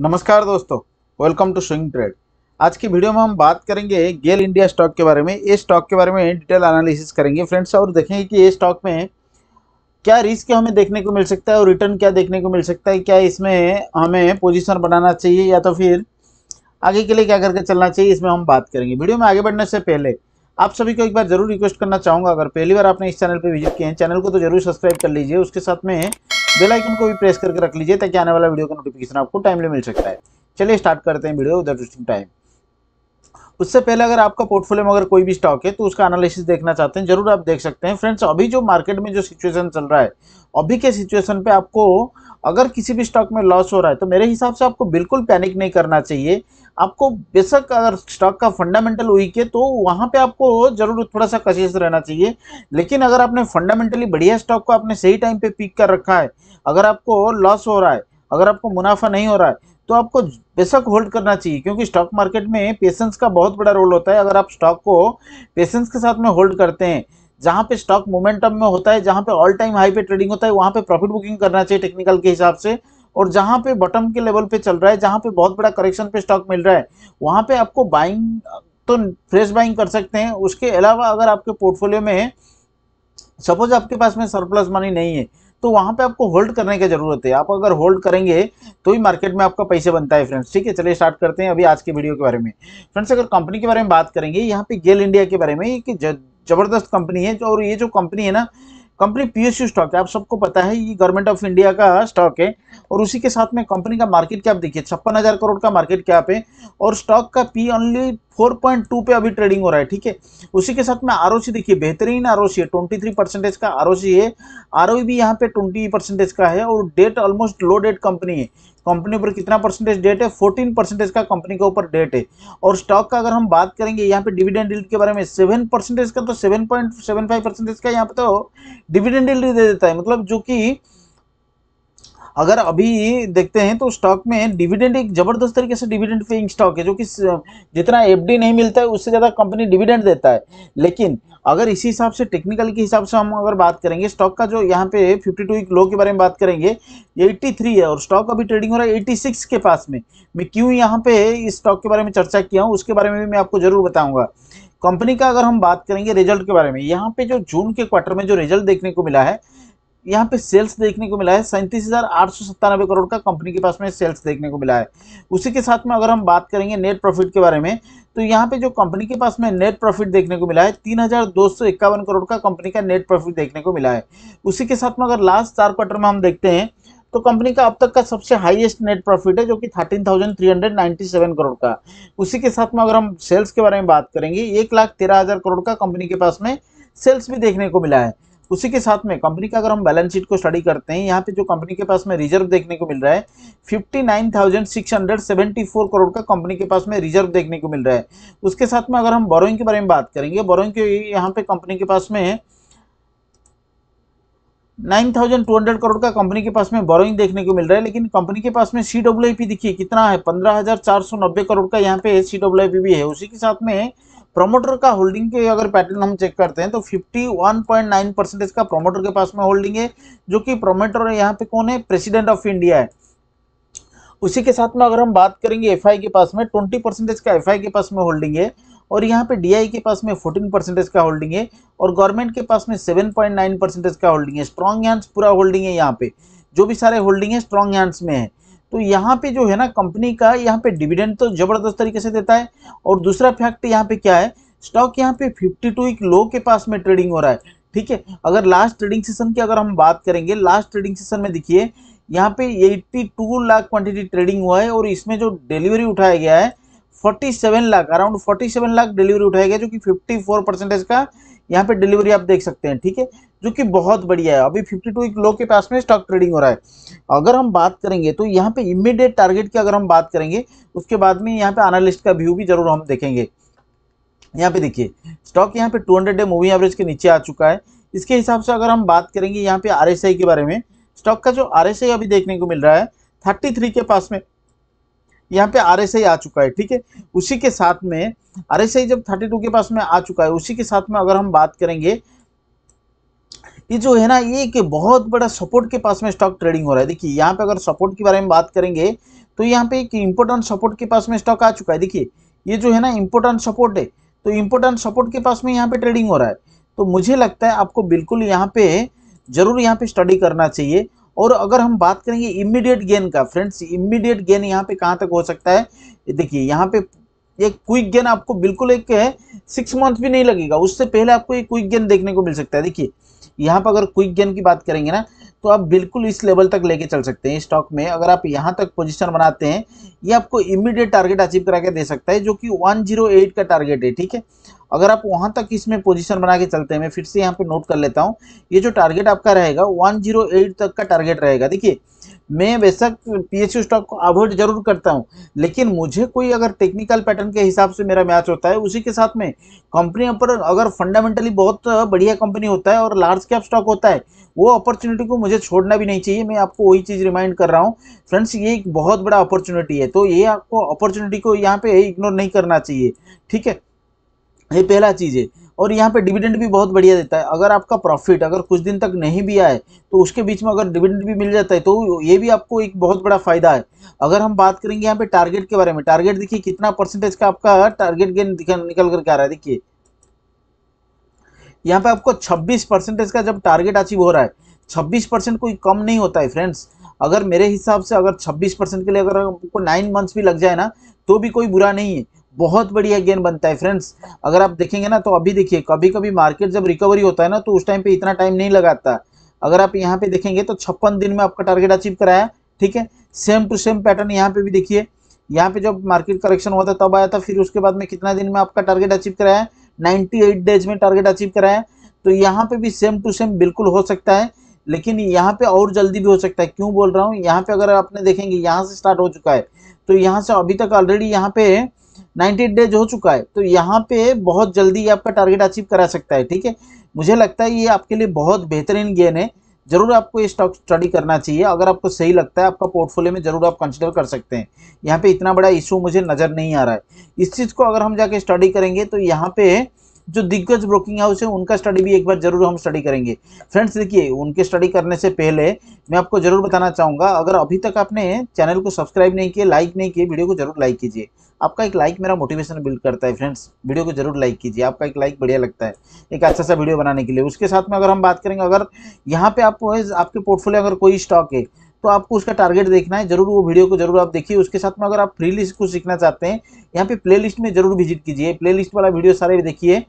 नमस्कार दोस्तों welcome to swing trade आज की वीडियो में हम बात करेंगे गेल इंडिया स्टॉक के बारे में ये स्टॉक के बारे में डिटेल एनालिसिस करेंगे फ्रेंड्स और देखेंगे कि ये स्टॉक में क्या रिस्क हमें देखने को मिल सकता है और रिटर्न क्या देखने को मिल सकता है क्या इसमें हमें पोजिशन बनाना चाहिए या तो फिर आगे के लिए क्या करके चलना चाहिए इसमें हम बात करेंगे वीडियो में आगे बढ़ने से पहले आप सभी को एक बार जरूर रिक्वेस्ट करना चाहूँगा अगर पहली बार आपने इस चैनल पर विजिट किए हैं चैनल को तो जरूर सब्सक्राइब कर लीजिए उसके साथ में बेल आइकन को भी प्रेस करके रख लीजिए ताकि आने वाला वीडियो का नोटिफिकेशन आपको टाइमली मिल सकता है चलिए स्टार्ट करते हैं वीडियो टाइम उससे पहले अगर आपका पोर्टफोलियो में अगर कोई भी स्टॉक है तो उसका एनालिसिस देखना चाहते हैं जरूर आप देख सकते हैं फ्रेंड्स अभी जो मार्केट में जो सिचुएशन चल रहा है अभी के सिचुएशन पे आपको अगर किसी भी स्टॉक में लॉस हो रहा है तो मेरे हिसाब से आपको बिल्कुल पैनिक नहीं करना चाहिए आपको बेशक अगर स्टॉक का फंडामेंटल वीक है तो वहाँ पे आपको जरूर थोड़ा सा कशिश रहना चाहिए लेकिन अगर आपने फंडामेंटली बढ़िया स्टॉक को आपने सही टाइम पे पिक कर रखा है अगर आपको लॉस हो रहा है अगर आपको मुनाफा नहीं हो रहा है तो आपको बेशक होल्ड करना चाहिए क्योंकि स्टॉक मार्केट में पेशेंस का बहुत बड़ा रोल होता है अगर आप स्टॉक को पेशेंस के साथ में होल्ड करते हैं जहाँ पे स्टॉक मोमेंटम में होता है जहाँ पे ऑल टाइम हाई पे ट्रेडिंग होता है वहाँ पे प्रॉफिट बुकिंग करना चाहिए टेक्निकल के हिसाब से और जहाँ पे बॉटम के लेवल पे चल रहा है जहाँ पे बहुत बड़ा करेक्शन पे स्टॉक मिल रहा है वहाँ पे आपको बाइंग तो फ्रेश बाइंग कर सकते हैं उसके अलावा अगर आपके पोर्टफोलियो में सपोज आपके पास में सरप्लस मनी नहीं है तो वहां पे आपको होल्ड करने की ज़रूरत है आप अगर होल्ड करेंगे तो ही मार्केट में आपका पैसे बनता है फ्रेंड्स ठीक है चलिए स्टार्ट करते हैं अभी आज के वीडियो के बारे में फ्रेंड्स अगर कंपनी के बारे में बात करेंगे यहाँ पे गेल इंडिया के बारे में एक जबरदस्त कंपनी है और ये जो कंपनी है ना कंपनी पीएसयू स्टॉक है आप सबको पता है ये गवर्नमेंट ऑफ इंडिया का स्टॉक है और उसी के साथ में कंपनी का मार्केट कैप देखिए छप्पन हज़ार करोड़ का मार्केट कैप है और स्टॉक का पी ओनली 4.2 पे अभी ट्रेडिंग हो रहा है ठीक है उसी के साथ में आर देखिए बेहतरीन आर है 23 परसेंटेज का आर है आर e भी यहाँ पे 20 परसेंटेज का है और debt almost low debt company है कंपनी पर कितना परसेंटेज डेट है फोर्टीन परसेंटेज का कंपनी के ऊपर डेट है और स्टॉक का अगर हम बात करेंगे यहाँ पे डिविडेंड डील के बारे में सेवन परसेंटेज का तो seven point seven five percentage का यहाँ पे तो डिविडेंड डील दे देता है मतलब जो कि अगर अभी देखते हैं तो स्टॉक में डिविडेंड एक जबरदस्त तरीके से डिविडेंड पेइंग स्टॉक है जो कि जितना एफडी नहीं मिलता है उससे ज़्यादा कंपनी डिविडेंड देता है लेकिन अगर इसी हिसाब से टेक्निकल के हिसाब से हम अगर बात करेंगे स्टॉक का जो यहाँ पे 52 टू लो के बारे में बात करेंगे 83 है और स्टॉक अभी ट्रेडिंग हो रहा है 86 के पास में मैं क्यों यहाँ पे इस स्टॉक के बारे में चर्चा किया हूँ उसके बारे में भी मैं आपको जरूर बताऊँगा कंपनी का अगर हम बात करेंगे रिजल्ट के बारे में यहाँ पे जो जून के क्वार्टर में जो रिजल्ट देखने को मिला है यहाँ पे सेल्स देखने को मिला है सैंतीस हज़ार आठ सौ सत्तानवे करोड़ का कंपनी के पास में सेल्स देखने को मिला है उसी के साथ में अगर हम बात करेंगे नेट प्रॉफिट के बारे में तो यहाँ पे जो कंपनी के पास में नेट प्रॉफिट देखने को मिला है तीन हज़ार दो सौ इक्यावन करोड़ का कंपनी का नेट प्रॉफिट देखने को मिला है उसी के साथ में अगर लास्ट चार क्वार्टर में हम देखते हैं तो कंपनी का अब तक का सबसे हाईएस्ट नेट प्रॉफिट है जो कि thirteen thousand three hundred ninety seven crore का उसी के साथ में अगर हम सेल्स के बारे में बात करेंगे एक लाख तेरह हज़ार करोड़ का कंपनी के पास में सेल्स भी देखने को मिला है उसी के साथ में कंपनी का अगर हम बैलेंस शीट को स्टडी करते हैं यहाँ पे जो कंपनी के पास में रिजर्व देखने को मिल रहा है 59,674 करोड़ का कंपनी के पास में रिजर्व देखने को मिल रहा है उसके साथ में अगर हम बोरोइंग के बारे में बात करेंगे बोरोइंग के यहाँ पे कंपनी के पास में हंड्रेड करोड़ का कंपनी के पास में बोरोइंग देखने को मिल रहा है लेकिन कंपनी के पास में सी डब्ल्यू देखिए कितना है नब्बे करोड़ का यहाँ पे सी डब्ल्यू भी है उसी के साथ में प्रोमोटर का होल्डिंग के अगर पैटर्न हम चेक करते हैं तो 51.9 परसेंटेज का प्रोमोटर के पास में होल्डिंग है जो कि प्रोमोटर यहाँ पे कौन है प्रेसिडेंट ऑफ इंडिया है उसी के साथ में अगर हम बात करेंगे एफ के पास में ट्वेंटी परसेंटेज का एफ के पास में होल्डिंग है और यहाँ पे डी के पास में फोर्टीन परसेंटेज का होल्डिंग है और गवर्नमेंट के पास में नाइन परसेंटेज का होल्डिंग है स्ट्रॉन्ग हैंड्स पूरा होल्डिंग है यहाँ पे जो भी सारे होल्डिंग है स्ट्रॉन्ग हैंड्स में है तो यहाँ पे जो है ना कंपनी का यहाँ पे डिविडेंड तो ज़बरदस्त तरीके से देता है और दूसरा फैक्ट यहाँ पे क्या है स्टॉक यहाँ पे 52 एक लो के पास में ट्रेडिंग हो रहा है ठीक है अगर लास्ट ट्रेडिंग सेशन की अगर हम बात करेंगे लास्ट ट्रेडिंग सेशन में देखिए यहाँ पे 82 लाख क्वांटिटी ट्रेडिंग हुआ है और इसमें जो डिलीवरी उठाया गया है 47 लाख अराउंड 47 लाख डिलीवरी उठाया गया जो कि 54 परसेंटेज का यहाँ पे डिलीवरी आप देख सकते हैं ठीक है जो कि बहुत बढ़िया है अभी 52 लो के पास में स्टॉक ट्रेडिंग हो रहा है अगर हम बात करेंगे तो यहाँ पे इमीडिएट टारगेट की अगर हम बात करेंगे उसके बाद में यहाँ पे एनालिस्ट का व्यू भी जरूर हम देखेंगे यहाँ पे देखिए स्टॉक यहाँ पे 200 डे मूविंग एवरेज के नीचे आ चुका है इसके हिसाब से अगर हम बात करेंगे यहाँ पे आर के बारे में स्टॉक का जो आर अभी देखने को मिल रहा है थर्टी के पास में यहाँ पे आर आ चुका है ठीक है उसी के साथ में आर जब 32 के पास में आ चुका है उसी के साथ में अगर हम बात करेंगे ये जो है ना ये एक बहुत बड़ा सपोर्ट के पास में स्टॉक ट्रेडिंग हो रहा है देखिए यहाँ पे अगर सपोर्ट के बारे में बात करेंगे तो यहाँ पे एक इम्पोर्टेंट सपोर्ट के पास में स्टॉक आ चुका है देखिए ये जो है ना इम्पोर्टेंट सपोर्ट है तो इम्पोर्टेंट सपोर्ट के पास में यहाँ पे ट्रेडिंग हो रहा है तो मुझे लगता है आपको बिल्कुल यहाँ पे ज़रूर यहाँ पे स्टडी करना चाहिए और अगर हम बात करेंगे इमीडिएट गेन का फ्रेंड्स इमीडिएट गेन यहाँ पे कहाँ तक हो सकता है देखिए यहाँ पे ये क्विक गेन आपको बिल्कुल एक है सिक्स मंथ भी नहीं लगेगा उससे पहले आपको ये क्विक गेन देखने को मिल सकता है देखिए यहाँ पर अगर क्विक गेन की बात करेंगे ना तो आप बिल्कुल इस लेवल तक लेके चल सकते हैं स्टॉक में अगर आप यहाँ तक पोजिशन बनाते हैं ये आपको इमीडिएट टारगेट अचीव करा के दे सकता है जो कि 108 का टारगेट है ठीक है अगर आप वहाँ तक इसमें पोजिशन बना के चलते हैं मैं फिर से यहाँ पे नोट कर लेता हूँ ये जो टारगेट आपका रहेगा 108 तक का टारगेट रहेगा देखिए मैं बेशक पीएचयू स्टॉक को अवॉइड जरूर करता हूं लेकिन मुझे कोई अगर टेक्निकल पैटर्न के हिसाब से मेरा मैच होता है उसी के साथ में कंपनी पर अगर फंडामेंटली बहुत बढ़िया कंपनी होता है और लार्ज कैप स्टॉक होता है वो अपॉर्चुनिटी को मुझे छोड़ना भी नहीं चाहिए मैं आपको वही चीज़ रिमाइंड कर रहा हूँ फ्रेंड्स ये एक बहुत बड़ा अपॉर्चुनिटी है तो ये आपको अपॉर्चुनिटी को यहाँ पे इग्नोर नहीं करना चाहिए ठीक है ये पहला चीज़ है और यहाँ पे डिविडेंड भी बहुत बढ़िया देता है अगर आपका प्रॉफिट अगर कुछ दिन तक नहीं भी आए तो उसके बीच में अगर डिविडेंड भी मिल जाता है तो ये भी आपको एक बहुत बड़ा फायदा है अगर हम बात करेंगे यहाँ पे टारगेट के बारे में टारगेट देखिए कितना परसेंटेज का आपका टारगेट गेन निकल करके आ रहा है देखिए यहाँ पे आपको छब्बीस परसेंटेज का जब टारगेट अचीव हो रहा है छब्बीस परसेंट कोई कम नहीं होता है फ्रेंड्स अगर मेरे हिसाब से अगर छब्बीस परसेंट के लिए अगर आपको नाइन मंथ्स भी लग जाए ना तो भी कोई बुरा नहीं है बहुत बढ़िया गेन बनता है फ्रेंड्स अगर आप देखेंगे ना तो अभी देखिए कभी कभी मार्केट जब रिकवरी होता है ना तो उस टाइम पे इतना टाइम नहीं लगाता अगर आप यहाँ पे देखेंगे तो छप्पन दिन में आपका टारगेट अचीव कराया ठीक है सेम टू सेम पैटर्न यहाँ पे भी देखिए यहाँ पे जब मार्केट करेक्शन हुआ था तब आया था फिर उसके बाद में कितना दिन में आपका टारगेट अचीव कराया नाइन्टी एट डेज में टारगेट अचीव कराया तो यहाँ पे भी सेम टू सेम बिल्कुल हो सकता है लेकिन यहाँ पे और जल्दी भी हो सकता है क्यों बोल रहा हूँ यहाँ पे अगर आपने देखेंगे यहाँ से स्टार्ट हो चुका है तो यहाँ से अभी तक ऑलरेडी यहाँ पे नाइन्टी डेज हो चुका है तो यहाँ पे बहुत जल्दी आपका टारगेट अचीव करा सकता है ठीक है मुझे लगता है ये आपके लिए बहुत बेहतरीन गेन है जरूर आपको ये स्टॉक स्टडी करना चाहिए अगर आपको सही लगता है आपका पोर्टफोलियो में जरूर आप कंसिडर कर सकते हैं यहाँ पे इतना बड़ा इशू मुझे नज़र नहीं आ रहा है इस चीज़ को अगर हम जाके स्टडी करेंगे तो यहाँ पे जो दिग्गज ब्रोकिंग हाउस है उनका स्टडी भी एक बार जरूर हम स्टडी करेंगे फ्रेंड्स देखिए उनके स्टडी करने से पहले मैं आपको जरूर बताना चाहूँगा अगर अभी तक आपने चैनल को सब्सक्राइब नहीं किया लाइक नहीं किए वीडियो को जरूर लाइक कीजिए आपका एक लाइक मेरा मोटिवेशन बिल्ड करता है फ्रेंड्स वीडियो को जरूर लाइक कीजिए आपका एक लाइक बढ़िया लगता है एक अच्छा सा वीडियो बनाने के लिए उसके साथ में अगर हम बात करेंगे अगर यहाँ पे आपको आपके पोर्टफोलियो अगर कोई स्टॉक है तो आपको उसका टारगेट देखना है जरूर वो वीडियो को जरूर आप देखिए उसके साथ में अगर आप फ्री लिस्ट कुछ सीखना चाहते हैं यहाँ पे प्लेलिस्ट में जरूर विजिट कीजिए प्लेलिस्ट वाला वीडियो सारे देखिए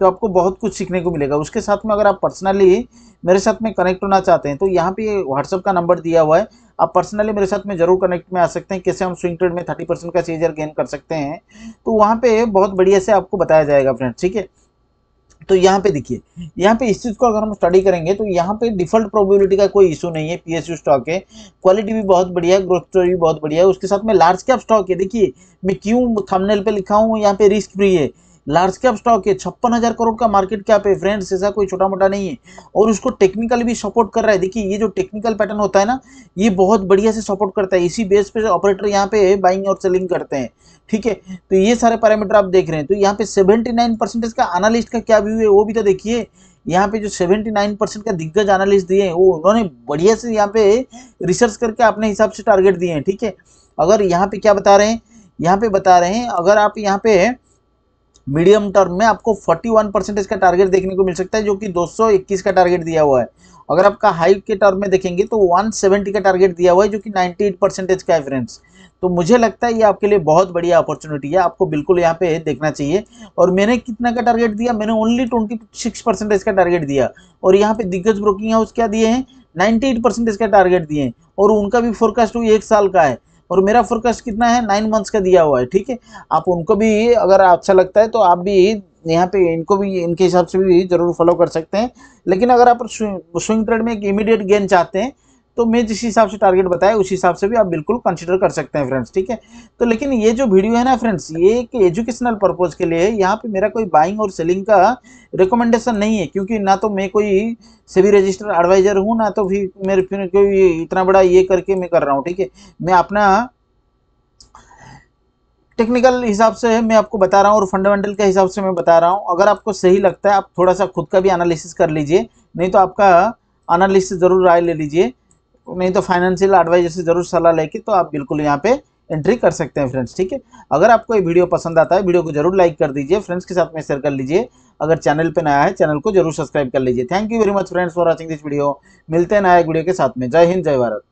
तो आपको बहुत कुछ सीखने को मिलेगा उसके साथ में अगर आप पर्सनली मेरे साथ में कनेक्ट होना चाहते हैं तो यहाँ पे व्हाट्सअप का नंबर दिया हुआ है आप पर्सनली मेरे साथ में जरूर कनेक्ट में आ सकते हैं कैसे हम स्विंग ट्रेड में थर्टी परसेंट का सीजर गेन कर सकते हैं तो वहाँ पे बहुत बढ़िया से आपको बताया जाएगा फ्रेंड ठीक है तो यहाँ पे देखिए यहाँ पे इस चीज़ को अगर हम स्टडी करेंगे तो यहाँ पे डिफॉल्ट प्रोबेबिलिटी का कोई इशू नहीं है पीएसयू स्टॉक है क्वालिटी भी बहुत बढ़िया है ग्रोथ स्टोरी भी बहुत बढ़िया है उसके साथ में लार्ज कैप स्टॉक है देखिए मैं क्यों थंबनेल पे लिखा हूँ यहाँ पे रिस्क फ्री है लार्ज कैप स्टॉक है छप्पन हजार करोड़ का मार्केट कैप है फ्रेंड्स ऐसा कोई छोटा मोटा नहीं है और उसको टेक्निकल भी सपोर्ट कर रहा है देखिए ये जो टेक्निकल पैटर्न होता है ना ये बहुत बढ़िया से सपोर्ट करता है इसी बेस पे ऑपरेटर यहाँ पे बाइंग और सेलिंग करते हैं ठीक है तो ये सारे पैरामीटर आप देख रहे हैं तो यहाँ पे सेवेंटी नाइन परसेंटेज का एनालिस्ट का क्या व्यू है वो भी तो देखिए यहाँ पे जो 79 परसेंट का दिग्गज एनालिस्ट दिए हैं वो उन्होंने बढ़िया से यहाँ पे रिसर्च करके अपने हिसाब से टारगेट दिए हैं ठीक है अगर यहाँ पे क्या बता रहे हैं यहाँ पे बता रहे हैं अगर आप यहाँ पे मीडियम टर्म में आपको 41 परसेंटेज का टारगेट देखने को मिल सकता है जो कि 221 का टारगेट दिया हुआ है अगर आपका हाई के टर्म में देखेंगे तो 170 का टारगेट दिया हुआ है जो कि 98 परसेंटेज का है फ्रेंड्स तो मुझे लगता है ये आपके लिए बहुत बढ़िया अपॉर्चुनिटी है आपको बिल्कुल यहाँ पे देखना चाहिए और मैंने कितना का टारगेट दिया मैंने ओनली ट्वेंटी सिक्स परसेंटेज का टारगेट दिया और यहाँ पे दिग्गज ब्रोकिंग हाउस क्या दिए हैं नाइन्टी एट परसेंटेज का टारगेट दिए हैं और उनका भी फोरकास्ट एक साल का है और मेरा फोरकास्ट कितना है नाइन मंथ्स का दिया हुआ है ठीक है आप उनको भी अगर अच्छा लगता है तो आप भी यहाँ पे इनको भी इनके हिसाब से भी जरूर फॉलो कर सकते हैं लेकिन अगर आप स्विंग ट्रेड में एक इमीडिएट गेन चाहते हैं तो मैं जिस हिसाब से टारगेट बताया उस हिसाब से भी आप बिल्कुल कंसिडर कर सकते हैं फ्रेंड्स ठीक है तो लेकिन ये जो वीडियो है ना फ्रेंड्स ये एक एजुकेशनल पर्पज़ के लिए है यहाँ पे मेरा कोई बाइंग और सेलिंग का रिकमेंडेशन नहीं है क्योंकि ना तो मैं कोई सेवी रजिस्टर एडवाइज़र हूँ ना तो भी मेरे फिर कोई इतना बड़ा ये करके मैं कर रहा हूँ ठीक है मैं अपना टेक्निकल हिसाब से मैं आपको बता रहा हूँ और फंडामेंटल के हिसाब से मैं बता रहा हूँ अगर आपको सही लगता है आप थोड़ा सा खुद का भी एनालिसिस कर लीजिए नहीं तो आपका एनालिसिस ज़रूर राय ले लीजिए नहीं तो फाइनेंशियल एडवाइजर से जरूर सलाह लेके तो आप बिल्कुल यहाँ पे एंट्री कर सकते हैं फ्रेंड्स ठीक है अगर आपको ये वीडियो पसंद आता है वीडियो को जरूर लाइक कर दीजिए फ्रेंड्स के साथ में शेयर कर लीजिए अगर चैनल पे नया है चैनल को जरूर सब्सक्राइब कर लीजिए thank you very much friends for watching this video मिलते हैं नया वीडियो के साथ में जय हिंद जय भारत